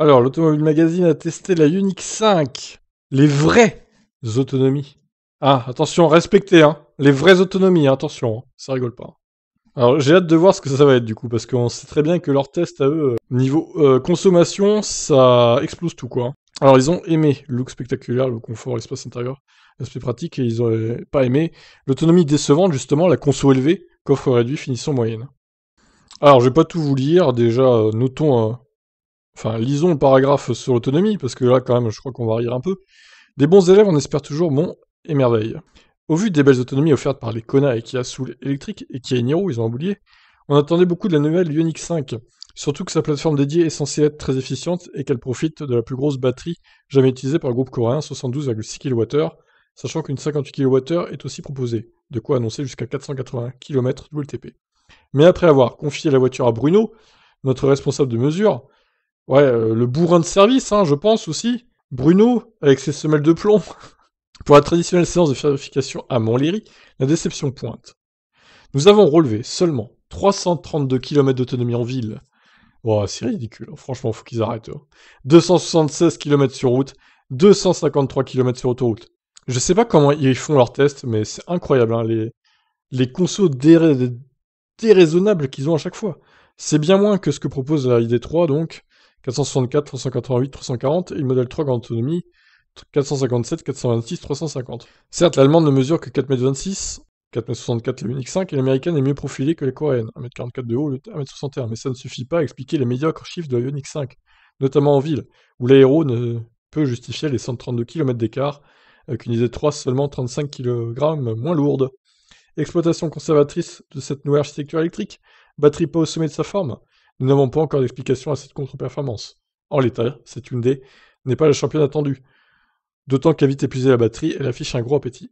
Alors, l'Automobile Magazine a testé la Unique 5. Les vraies autonomies. Ah, attention, respectez, hein. Les vraies autonomies, hein, attention, hein. ça rigole pas. Hein. Alors j'ai hâte de voir ce que ça va être du coup, parce qu'on sait très bien que leur test à eux, euh, niveau euh, consommation, ça explose tout quoi. Alors ils ont aimé le look spectaculaire, le confort, l'espace intérieur, l'aspect pratique, et ils ont euh, pas aimé l'autonomie décevante justement, la conso élevée, coffre réduit, finition moyenne. Alors je vais pas tout vous lire, déjà notons Enfin, lisons le paragraphe sur l'autonomie, parce que là, quand même, je crois qu'on va rire un peu. Des bons élèves, on espère toujours bon et merveille. Au vu des belles autonomies offertes par les Kona et Kia Soul Electric et Kia Niro, ils ont oublié, on attendait beaucoup de la nouvelle Ioniq 5, surtout que sa plateforme dédiée est censée être très efficiente et qu'elle profite de la plus grosse batterie jamais utilisée par le groupe coréen, 72,6 kWh, sachant qu'une 58 kWh est aussi proposée, de quoi annoncer jusqu'à 480 km de WLTP. Mais après avoir confié la voiture à Bruno, notre responsable de mesure, Ouais, euh, le bourrin de service, hein, je pense aussi. Bruno, avec ses semelles de plomb. Pour la traditionnelle séance de vérification à Montlhéry, la déception pointe. Nous avons relevé seulement 332 km d'autonomie en ville. Oh, c'est ridicule, hein. franchement, faut qu'ils arrêtent. 276 hein. km sur route, 253 km sur autoroute. Je sais pas comment ils font leurs tests, mais c'est incroyable, les, les consos déraisonnables qu'ils ont à chaque fois. C'est bien moins que ce que propose la ID3, donc, 464, 388, 340 et le modèle 3 grande autonomie 457, 426, 350. Certes, l'allemande ne mesure que 4m26, 4m64 5, et l'américaine est mieux profilée que les coréennes, 1m44 de haut, 1m61, mais ça ne suffit pas à expliquer les médiocres chiffres de la 5, notamment en ville, où l'aéro ne peut justifier les 132 km d'écart, avec une de 3 seulement 35 kg moins lourde. Exploitation conservatrice de cette nouvelle architecture électrique, batterie pas au sommet de sa forme, nous n'avons pas encore d'explication à cette contre-performance. En l'état, cette une n'est pas la championne attendue. D'autant qu'à vite épuiser la batterie, elle affiche un gros appétit.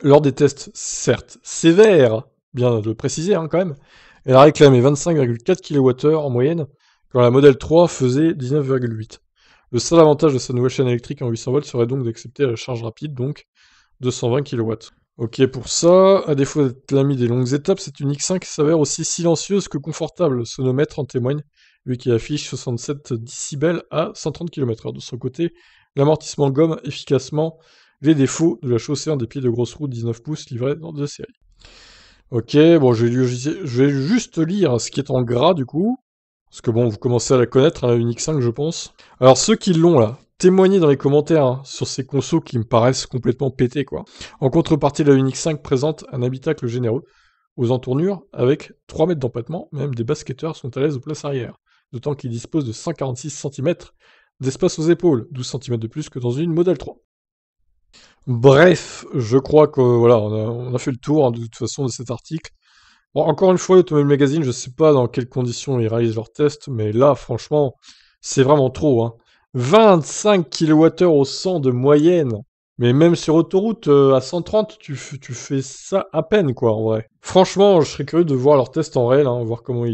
Lors des tests, certes sévères, bien de le préciser hein, quand même, elle a réclamé 25,4 kWh en moyenne, quand la modèle 3 faisait 19,8. Le seul avantage de sa nouvelle chaîne électrique en 800 volts serait donc d'accepter la charge rapide, donc 220 kW. Ok pour ça, à défaut d'être l'ami des longues étapes, c'est une 5 s'avère aussi silencieuse que confortable. Sonomètre en témoigne, lui qui affiche 67 décibels à 130 km/h. De son côté, l'amortissement gomme efficacement les défauts de la chaussée en dépit de grosses roues 19 pouces livrées dans deux séries. Ok, bon, je vais, juste lire ce qui est en gras du coup. Parce que bon, vous commencez à la connaître, hein, la Unix 5 je pense. Alors ceux qui l'ont là, témoigner dans les commentaires hein, sur ces consos qui me paraissent complètement pétés, quoi. En contrepartie, la Unix 5 présente un habitacle généreux aux entournures avec 3 mètres d'empattement, même des basketteurs sont à l'aise aux places arrière, d'autant qu'ils dispose de 146 cm d'espace aux épaules, 12 cm de plus que dans une Model 3. Bref, je crois que voilà, on a, fait le tour hein, de toute façon de cet article. encore une fois, Automobile Magazine, je sais pas dans quelles conditions ils réalisent leurs tests, mais là, franchement, c'est vraiment trop. Hein. 25 kWh au 100 de moyenne. Mais même sur autoroute, euh, à 130, tu, tu, fais ça à peine, quoi, en vrai. Franchement, je serais curieux de voir leur test en réel, hein, voir comment,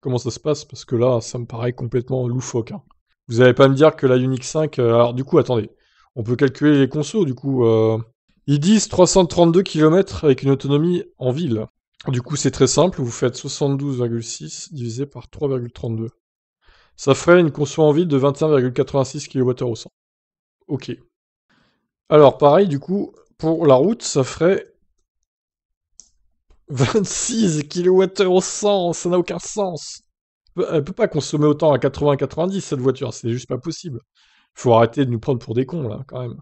comment ça se passe, parce que là, ça me paraît complètement loufoque. Hein. Vous n'allez pas me dire que la Unix 5... Euh, alors, du coup, attendez. On peut calculer les consos, du coup. Euh. ils disent 332 km avec une autonomie en ville. Du coup, c'est très simple. Vous faites 72,6 divisé par 3,32. Ça ferait une conso en ville de 21,86 kWh au 100. Ok. Alors pareil, du coup, pour la route, ça ferait 26 kWh au 100. Ça n'a aucun sens. Elle peut pas consommer autant à 80-90 cette voiture, c'est juste pas possible. Faut arrêter de nous prendre pour des cons là, quand même.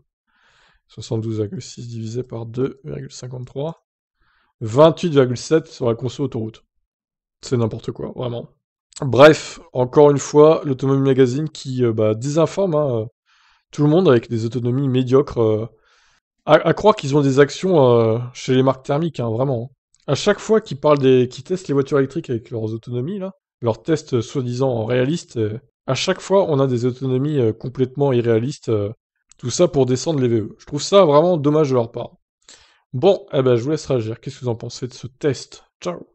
72,6 divisé par 2,53. 28,7 sur la conso autoroute. C'est n'importe quoi, vraiment. Bref, encore une fois, l'Automobile Magazine qui euh, bah, désinforme hein, euh, tout le monde avec des autonomies médiocres. Euh, à, croire qu'ils ont des actions chez les marques thermiques, hein, vraiment. Hein. À chaque fois qu'ils parlent des, qu'ils testent les voitures électriques avec leurs autonomies là, leurs tests soi-disant réalistes, à chaque fois on a des autonomies complètement irréalistes. tout ça pour descendre les VE. Je trouve ça vraiment dommage de leur part. Bon, eh ben, je vous laisse réagir. Qu'est-ce que vous en pensez de ce test Ciao